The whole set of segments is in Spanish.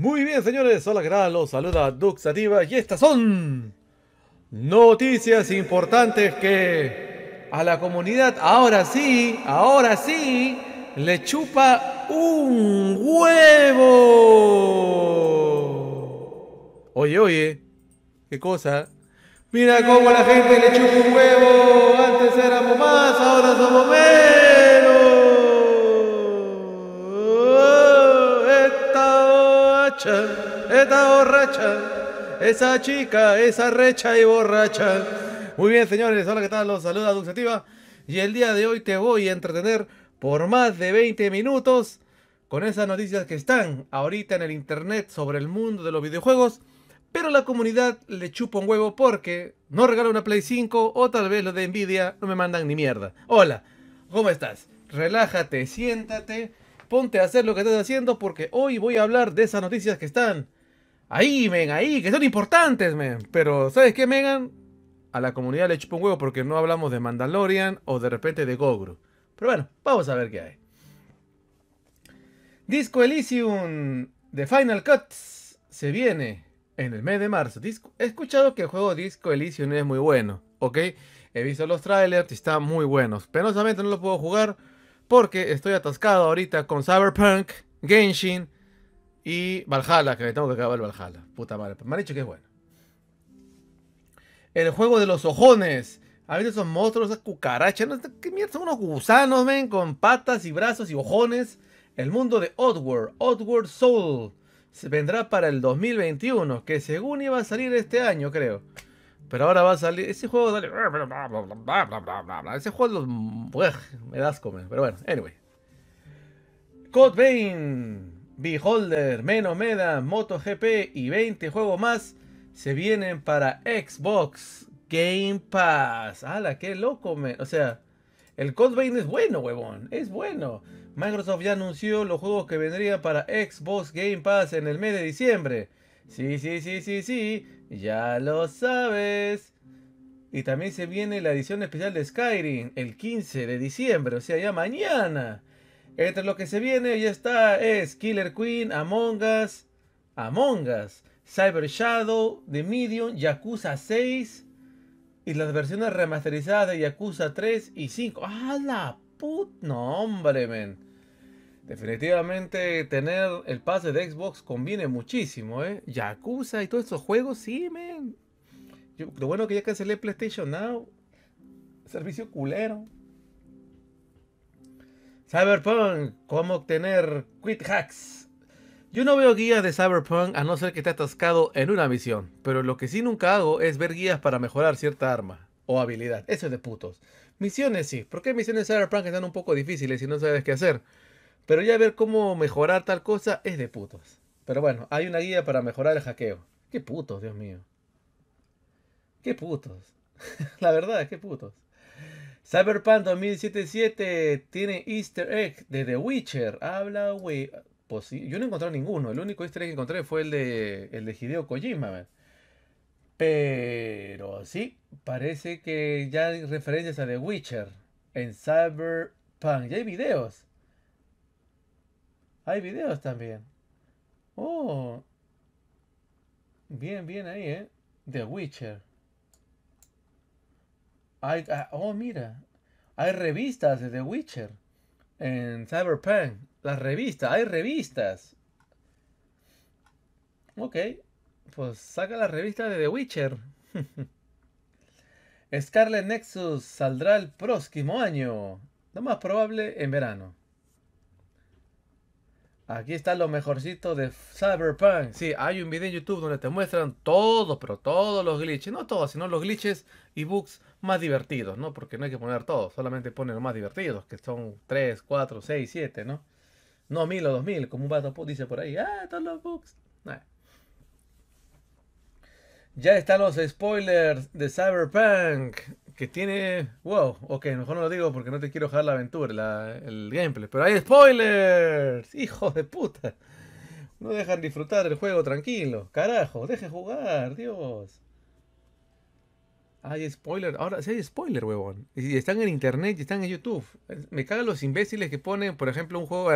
Muy bien, señores. Hola, ¿qué Los saluda Duxativa y estas son noticias importantes que a la comunidad ahora sí, ahora sí, le chupa un huevo. Oye, oye, qué cosa. Mira cómo la gente le chupa un huevo. Antes éramos más, ahora somos menos. borracha, borracha, esa chica, esa recha y borracha. Muy bien, señores, hola, ¿qué tal? Los saluda Duxativa. Y el día de hoy te voy a entretener por más de 20 minutos con esas noticias que están ahorita en el internet sobre el mundo de los videojuegos. Pero la comunidad le chupa un huevo porque no regala una Play 5 o tal vez los de Nvidia no me mandan ni mierda. Hola, ¿cómo estás? Relájate, siéntate ponte a hacer lo que estás haciendo porque hoy voy a hablar de esas noticias que están ahí, men, ahí, que son importantes, men. Pero, ¿sabes qué, Megan? A la comunidad le chupo un huevo porque no hablamos de Mandalorian o de repente de Gogru. Pero bueno, vamos a ver qué hay. Disco Elysium de Final Cut se viene en el mes de marzo. he escuchado que el juego Disco Elysium es muy bueno, ¿ok? He visto los trailers y están muy buenos. Penosamente no lo puedo jugar porque estoy atascado ahorita con Cyberpunk, Genshin y Valhalla, que me tengo que acabar Valhalla. Puta madre, me han dicho que es bueno. El juego de los ojones. A veces esos monstruos, esas cucarachas, ¿no? mierda? Son unos gusanos, ven, con patas y brazos y ojones. El mundo de Oddworld, Oddworld Soul, se vendrá para el 2021, que según iba a salir este año, creo. Pero ahora va a salir. Ese juego, dale. Ese juego los. me das comer. Pero bueno, anyway. Code Vein, Beholder, Menomeda, MotoGP y 20 juegos más se vienen para Xbox Game Pass. ¡Hala, qué loco, O sea, el Code Bane es bueno, huevón. Es bueno. Microsoft ya anunció los juegos que vendrían para Xbox Game Pass en el mes de diciembre. Sí, sí, sí, sí, sí. Ya lo sabes. Y también se viene la edición especial de Skyrim el 15 de diciembre, o sea, ya mañana. Entre lo que se viene ya está es Killer Queen, Among Us, Among Us, Cyber Shadow, The Medium, Yakuza 6 y las versiones remasterizadas de Yakuza 3 y 5. ¡Ah, la put! No, hombre, men. Definitivamente tener el pase de Xbox conviene muchísimo, ¿eh? Yakuza y todos esos juegos, sí, men. lo bueno que ya cancelé PlayStation Now. Servicio culero. Cyberpunk, cómo obtener quit hacks. Yo no veo guías de Cyberpunk a no ser que esté atascado en una misión, pero lo que sí nunca hago es ver guías para mejorar cierta arma o habilidad. Eso es de putos. Misiones sí, ¿Por porque misiones de Cyberpunk están un poco difíciles y no sabes qué hacer. Pero ya ver cómo mejorar tal cosa es de putos. Pero bueno, hay una guía para mejorar el hackeo. Qué putos, Dios mío. Qué putos. La verdad, qué putos. Cyberpunk 2077 tiene easter egg de The Witcher. Habla, güey. Yo no he encontrado ninguno. El único easter egg que encontré fue el de, el de Hideo Kojima. Pero sí, parece que ya hay referencias a The Witcher en Cyberpunk. Ya hay videos. Hay videos también. Oh. Bien, bien ahí, ¿eh? The Witcher. Hay, ah, oh, mira. Hay revistas de The Witcher. En Cyberpunk. Las revistas. Hay revistas. Ok. Pues saca la revista de The Witcher. Scarlet Nexus saldrá el próximo año. Lo más probable en verano. Aquí está lo mejorcito de Cyberpunk. Sí, hay un video en YouTube donde te muestran todos, pero todos los glitches. No todos, sino los glitches y bugs más divertidos, ¿no? Porque no hay que poner todos, solamente ponen los más divertidos, que son 3, 4, 6, 7, ¿no? No 1000 o 2000, como un vato dice por ahí. Ah, todos los bugs. Ya están los spoilers de Cyberpunk que tiene. Wow, ok, mejor no lo digo porque no te quiero dejar la aventura, el gameplay. Pero hay spoilers, hijos de puta. No dejan disfrutar el juego tranquilo. Carajo, deje jugar, Dios. Hay spoiler. Ahora, sí hay spoiler, huevón. Y están en internet y están en YouTube. Me cagan los imbéciles que ponen, por ejemplo, un juego.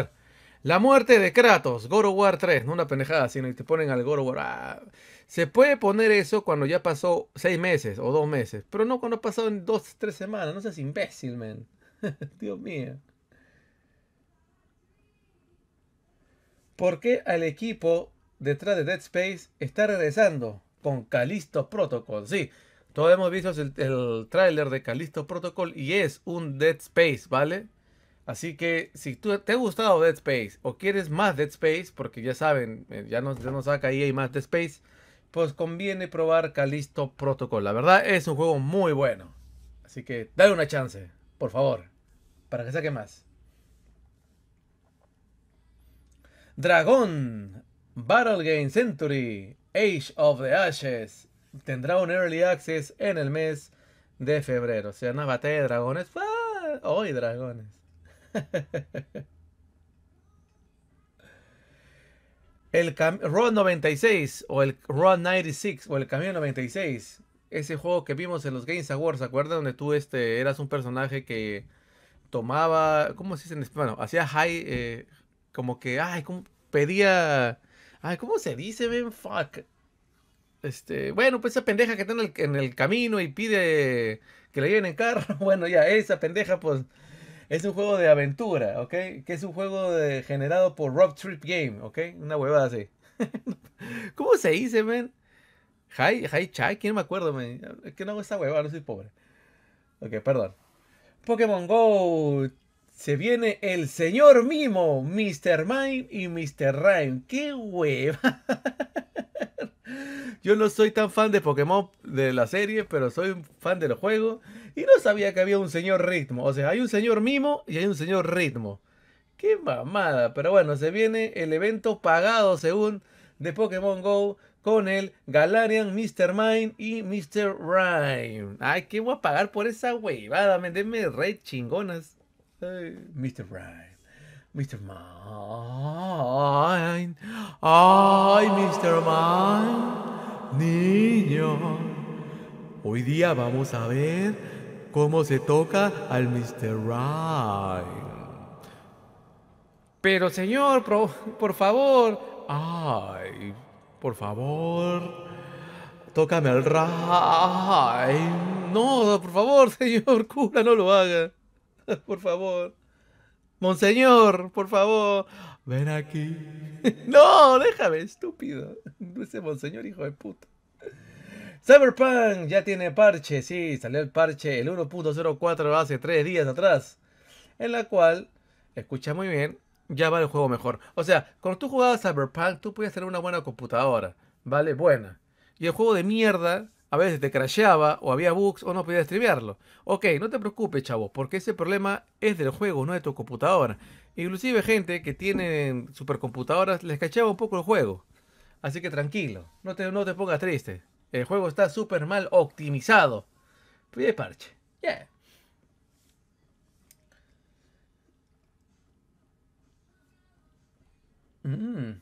La muerte de Kratos, God of War 3, no una pendejada, sino que te ponen al God War. Ah. se puede poner eso cuando ya pasó seis meses o dos meses, pero no cuando ha pasado en dos, tres semanas. No seas imbécil, man. Dios mío. ¿Por qué al equipo detrás de Dead Space está regresando con Callisto Protocol? Sí, todos hemos visto el, el tráiler de Callisto Protocol y es un Dead Space, ¿vale? Así que si te ha gustado Dead Space o quieres más Dead Space, porque ya saben, eh, ya nos, nos saca ahí más Dead Space, pues conviene probar Calisto Protocol. La verdad es un juego muy bueno. Así que dale una chance, por favor, para que saque más. Dragón, Battle Game Century, Age of the Ashes, tendrá un Early Access en el mes de febrero. O sea, una batalla de dragones. ¡Ah! ¡Hoy dragones! el Ron 96 o el ron 96 o el Camino 96. Ese juego que vimos en los Games Awards, ¿se acuerdan? Donde tú este, eras un personaje que tomaba, ¿cómo se dice en español? hacía high, eh, como que, ay, como pedía, ay, ¿cómo se dice, Ben? Fuck. Este, bueno, pues esa pendeja que está en el, en el, camino y pide que la lleven en carro, bueno, ya, esa pendeja, pues, es un juego de aventura, ¿ok? Que es un juego de, generado por Rock Trip Game, ¿ok? Una huevada así. ¿Cómo se dice, man? Hi, hi Chai, ¿quién me acuerdo, men? Es que no hago esta hueva? no soy pobre. Ok, perdón. Pokémon Go. Se viene el señor Mimo, Mr. Mime y Mr. Rhyme. ¡Qué hueva! Yo no soy tan fan de Pokémon de la serie, pero soy un fan del juego Y no sabía que había un señor ritmo. O sea, hay un señor mimo y hay un señor ritmo. Qué mamada. Pero bueno, se viene el evento pagado según de Pokémon Go con el Galarian, Mr. Mine y Mr. Rhyme. Ay, ¿qué voy a pagar por esa huevada? Me denme re chingonas. Mr. Rhyme. Mr. Mine. Ay, Mr. Mine niño. Hoy día vamos a ver cómo se toca al Mr. Ryan. Pero señor, por, favor. Ay, por favor. Tócame al Ray. No, por favor, señor cura, no lo haga. Por favor. Monseñor, por favor. Ven aquí. no, déjame, estúpido. Ese monseñor, hijo de puta. Cyberpunk ya tiene parche, sí, salió el parche el 1.04 hace tres días atrás. En la cual, escucha muy bien, ya va el juego mejor. O sea, cuando tú jugabas Cyberpunk, tú podías tener una buena computadora, ¿vale? Buena. Y el juego de mierda, a veces te crasheaba, o había bugs, o no podías triviarlo. Ok, no te preocupes, chavo, porque ese problema es del juego, no de tu computadora. Inclusive gente que tiene supercomputadoras les cachaba un poco el juego. Así que tranquilo, no te, no te pongas triste. El juego está súper mal optimizado. Pide parche. Yeah. Mm.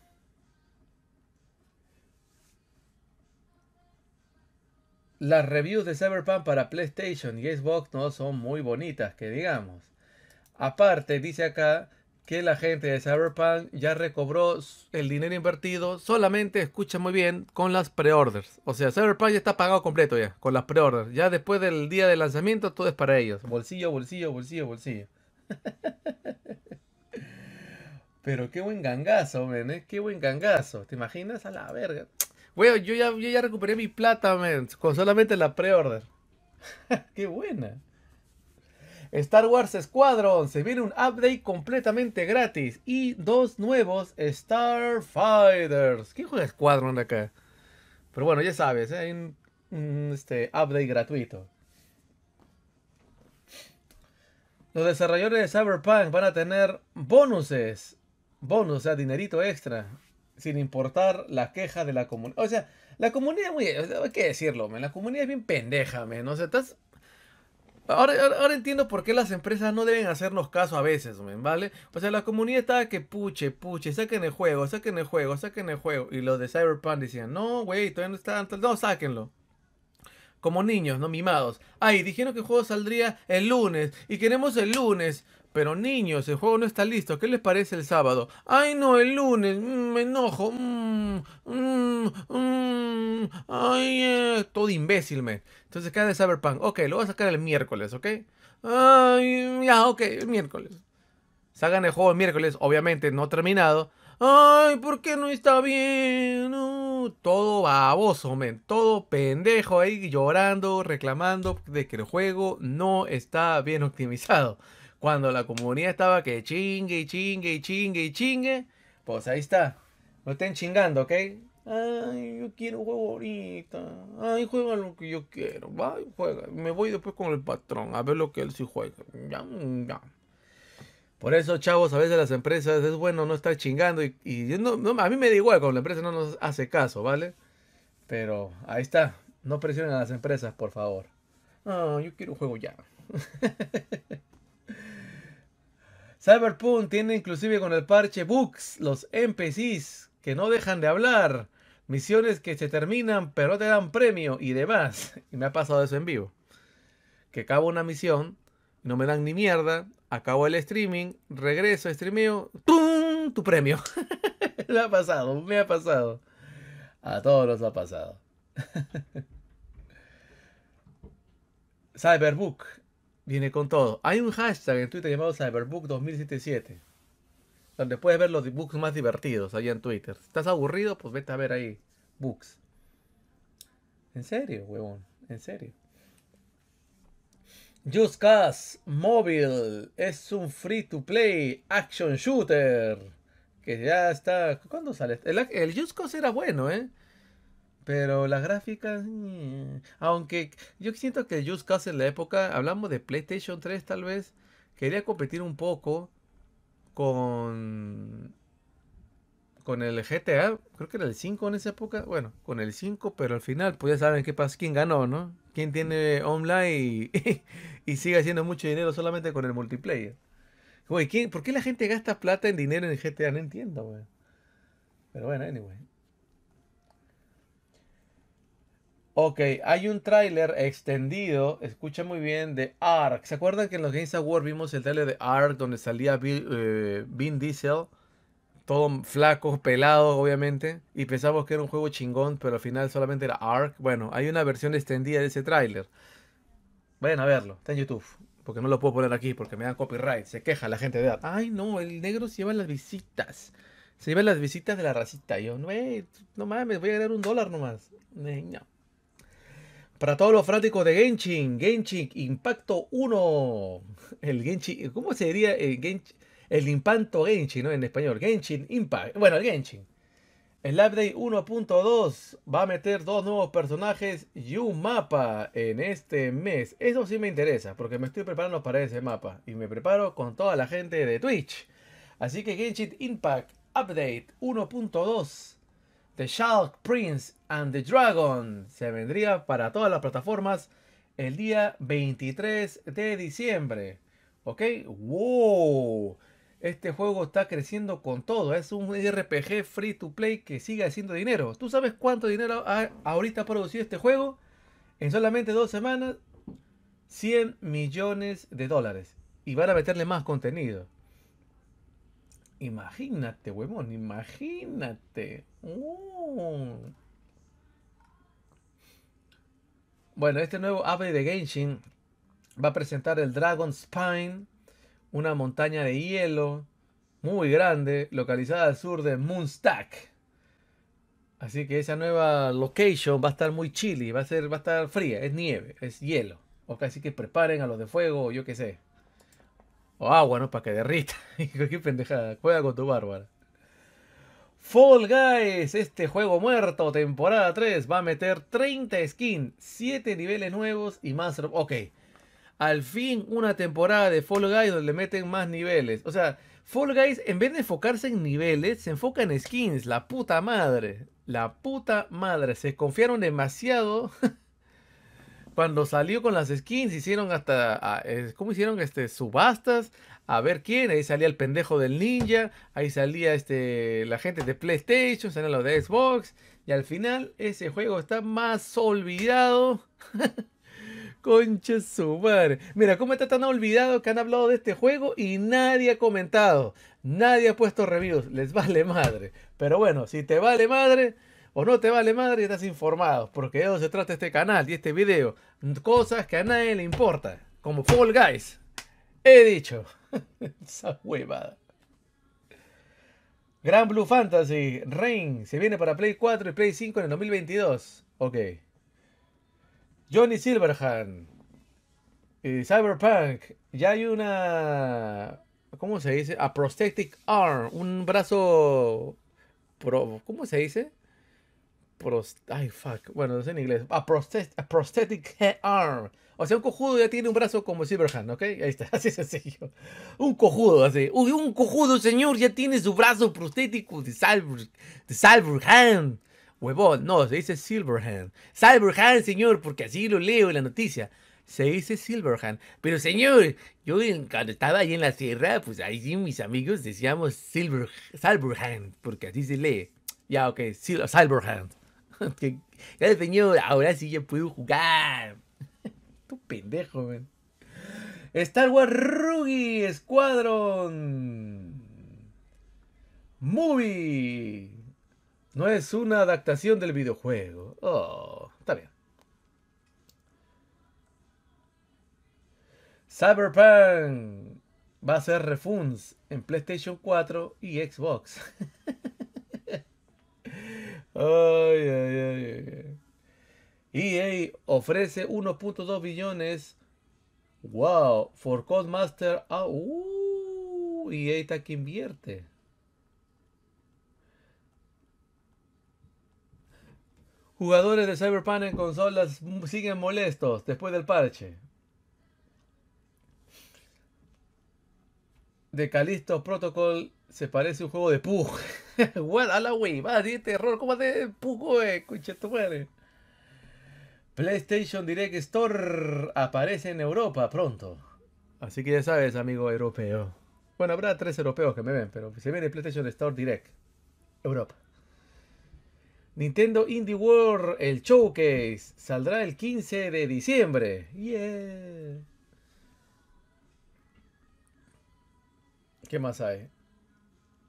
Las reviews de Cyberpunk para PlayStation y Xbox no son muy bonitas, que digamos. Aparte, dice acá que la gente de Cyberpunk ya recobró el dinero invertido. Solamente, escucha muy bien, con las pre-orders. O sea, Cyberpunk ya está pagado completo ya, con las pre-orders. Ya después del día de lanzamiento, todo es para ellos. Bolsillo, bolsillo, bolsillo, bolsillo. Pero qué buen gangazo, men, ¿eh? Qué buen gangazo. ¿Te imaginas? A la verga. Bueno, yo ya, yo ya recuperé mi plata, men, con solamente la pre qué buena. Star Wars Squadron, se viene un update completamente gratis y dos nuevos Starfighters. ¿Quién juega Squadron de acá? Pero bueno, ya sabes, ¿eh? hay un, este, update gratuito. Los desarrolladores de Cyberpunk van a tener bonuses, bonus, o sea, dinerito extra, sin importar la queja de la comunidad. O sea, la comunidad, muy, hay que decirlo, la comunidad es bien pendeja, ¿no O sea, estás Ahora, ahora, entiendo por qué las empresas no deben hacernos caso a veces, ¿vale? O sea, la comunidad estaba que puche, puche, saquen el juego, saquen el juego, saquen el juego. Y los de Cyberpunk decían, no, güey, todavía no está, no, sáquenlo. Como niños, no mimados. Ay, dijeron que el juego saldría el lunes y queremos el lunes. Pero niños, el juego no está listo. ¿Qué les parece el sábado? Ay, no, el lunes. Mm, me enojo. Mm, mm, ay, eh, todo imbécil, me. Entonces queda de Cyberpunk. Ok, lo voy a sacar el miércoles, ¿ok? Ay, ya, ok, el miércoles. Sagan el juego el miércoles, obviamente no terminado. Ay, ¿por qué no está bien? No, todo baboso, men. Todo pendejo ahí llorando, reclamando de que el juego no está bien optimizado. Cuando la comunidad estaba que chingue y chingue y chingue y chingue, pues ahí está. No estén chingando, ¿ok? Ay, yo quiero un juego ahorita. Ay, juega lo que yo quiero. Va, juega. Me voy después con el patrón a ver lo que él sí juega. Ya, ya. Por eso, chavos, a veces las empresas es bueno no estar chingando. Y, a mí me da igual cuando la empresa no nos hace caso, ¿vale? Pero ahí está. No presionen a las empresas, por favor. No, yo quiero un juego ya. Cyberpunk tiene inclusive con el parche Books los NPCs que no dejan de hablar, misiones que se terminan pero te dan premio y demás. Y me ha pasado eso en vivo. Que acabo una misión, no me dan ni mierda, acabo el streaming, regreso, streameo, ¡tum! Tu premio. me ha pasado, me ha pasado. A todos nos ha pasado. Cyberbook Viene con todo. Hay un hashtag en Twitter llamado Cyberbook 2077, donde puedes ver los books más divertidos allá en Twitter. estás aburrido, pues vete a ver ahí books. En serio, huevón, en serio. Just Cause Mobile es un free to play action shooter que ya está. ¿Cuándo sale? El, el Just era bueno, ¿eh? Pero las gráficas, aunque yo siento que Just Cause en la época, hablamos de PlayStation 3 tal vez, quería competir un poco con con el GTA, creo que era el 5 en esa época, bueno, con el 5, pero al final pues ya saben qué pasa, quién ganó, ¿no? Quién tiene online y, sigue haciendo mucho dinero solamente con el multiplayer. Güey, ¿por qué la gente gasta plata en dinero en GTA? No entiendo, güey. Pero bueno, anyway. Ok, hay un tráiler extendido, escucha muy bien, de ARK. ¿Se acuerdan que en los Games Awards vimos el tráiler de ARK donde salía eh, Vin Diesel? Todo flaco, pelado, obviamente. Y pensamos que era un juego chingón, pero al final solamente era ARK. Bueno, hay una versión extendida de ese tráiler. Vayan a verlo, está en YouTube. Porque no lo puedo poner aquí porque me dan copyright. Se queja la gente de ARK. Ay, no, el negro se lleva las visitas. Se lleva las visitas de la racita. yo, no, no mames, voy a ganar un dólar nomás. No. Para todos los fanáticos de Genshin, Genshin Impacto 1. El Genshin, ¿cómo sería el El Impacto Genshin, ¿no? En español, Genshin Impact. Bueno, el Genshin. El update 1.2 va a meter dos nuevos personajes y un mapa en este mes. Eso sí me interesa, porque me estoy preparando para ese mapa. Y me preparo con toda la gente de Twitch. Así que Genshin Impact Update 1.2 The Shark Prince and the Dragon se vendría para todas las plataformas el día 23 de diciembre. ¿Ok? ¡Wow! Este juego está creciendo con todo. Es un RPG free to play que sigue haciendo dinero. ¿Tú sabes cuánto dinero ahorita ha producido este juego? En solamente dos semanas, 100 millones de dólares. Y van a meterle más contenido. Imagínate, huevón, imagínate. Mm. Bueno, este nuevo ave de Genshin va a presentar el Dragon Spine, una montaña de hielo muy grande localizada al sur de Moonstack. Así que esa nueva location va a estar muy chilly, va a ser, va a estar fría, es nieve, es hielo. O casi así que preparen a los de fuego, yo qué sé. O ah, agua, ¿no? Para que derrita. Qué pendejada. Juega con tu bárbara. Fall Guys, este juego muerto, temporada 3, va a meter 30 skins, 7 niveles nuevos y más... Ok, al fin una temporada de Fall Guys donde le meten más niveles. O sea, Fall Guys en vez de enfocarse en niveles, se enfoca en skins, la puta madre. La puta madre, se confiaron demasiado cuando salió con las skins, hicieron hasta, eh, ¿cómo hicieron? Este, subastas, a ver quién, ahí salía el pendejo del ninja, ahí salía este, la gente de PlayStation, salía los de Xbox, y al final ese juego está más olvidado. Concha su madre. Mira, ¿cómo está tan olvidado que han hablado de este juego y nadie ha comentado? Nadie ha puesto reviews, les vale madre. Pero bueno, si te vale madre o no te vale madre y estás informado, porque de eso se trata este canal y este video. Cosas que a nadie le importa, como Fall Guys. He dicho. Esa huevada. Gran Blue Fantasy, Rain, se viene para Play 4 y Play 5 en el 2022. Ok. Johnny Silverhand. Y Cyberpunk. Ya hay una... ¿Cómo se dice? A prosthetic arm. Un brazo... ¿Cómo se dice? Prost Ay, fuck. Bueno, es en inglés. Ah, a, prosthetic arm. O sea, un cojudo ya tiene un brazo como Silverhand, ¿ok? Ahí está, así se sencillo. Un cojudo, hace, Uy, un cojudo, señor, ya tiene su brazo prostético de, Silver, de Silverhand. Huevón, no, se dice Silverhand. Silverhand, señor, porque así lo leo en la noticia. Se dice Silverhand. Pero, señor, yo cuando estaba ahí en la sierra, pues ahí sí mis amigos decíamos Silver, Silverhand, porque así se lee. Ya, ok, Silverhand. que, señor, ahora sí ya puedo jugar. Tu pendejo, Star Wars Rookie Squadron Movie. No es una adaptación del videojuego. Oh, está bien. Cyberpunk va a ser refunds en PlayStation 4 y Xbox. Ay, ay, ay, EA ofrece 1.2 billones. Wow, for Codemaster. Ah, uh, EA está que invierte. Jugadores de Cyberpunk en consolas siguen molestos después del parche. De Callisto Protocol se parece un juego de Pug. What a la wey, va, terror, este ¿cómo te pugo, eh? Escucha tu madre. PlayStation Direct Store aparece en Europa pronto. Así que ya sabes, amigo europeo. Bueno, habrá tres europeos que me ven, pero se viene PlayStation Store Direct. Europa. Nintendo Indie World, el showcase, saldrá el 15 de diciembre. Yeah. ¿Qué más hay?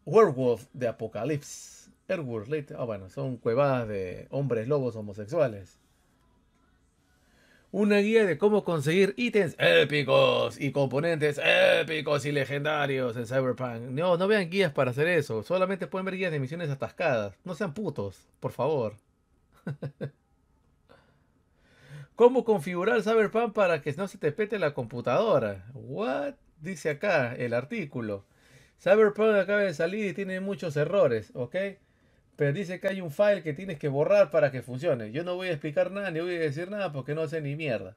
werewolf de Apocalipsis. ah bueno, son cuevadas de hombres lobos homosexuales. Una guía de cómo conseguir ítems épicos y componentes épicos y legendarios en Cyberpunk. No, no vean guías para hacer eso. Solamente pueden ver guías de misiones atascadas. No sean putos, por favor. ¿Cómo configurar Cyberpunk para que no se te pete la computadora? What? Dice acá el artículo. Cyberpunk acaba de salir y tiene muchos errores, ¿ok? Pero dice que hay un file que tienes que borrar para que funcione. Yo no voy a explicar nada ni voy a decir nada porque no sé ni mierda.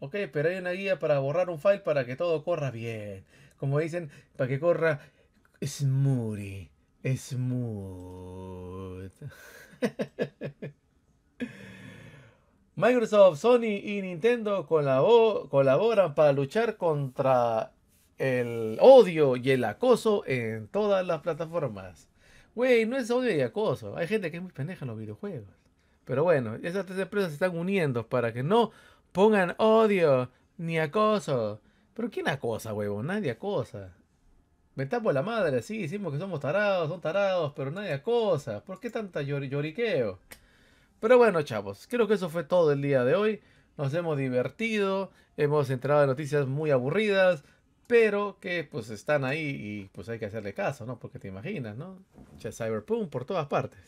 ¿Ok? Pero hay una guía para borrar un file para que todo corra bien. Como dicen, para que corra smoothie. Smooth. Microsoft, Sony y Nintendo colaboran para luchar contra el odio y el acoso en todas las plataformas. Güey, no es odio y acoso. Hay gente que es muy pendeja en los videojuegos. Pero bueno, esas tres empresas se están uniendo para que no pongan odio ni acoso. Pero ¿quién acosa, huevo, Nadie acosa. Me la madre, sí, decimos que somos tarados, son tarados, pero nadie acosa. ¿Por qué tanta lloriqueo? Pero bueno, chavos, creo que eso fue todo el día de hoy. Nos hemos divertido, hemos entrado en noticias muy aburridas, pero que pues están ahí y pues hay que hacerle caso, ¿no? Porque te imaginas, ¿no? Che, Cyberpunk por todas partes.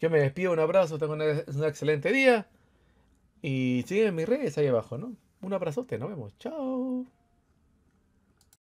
Yo me despido, un abrazo, tengo un excelente día y en mis redes ahí abajo, ¿no? Un abrazote, nos vemos, chao.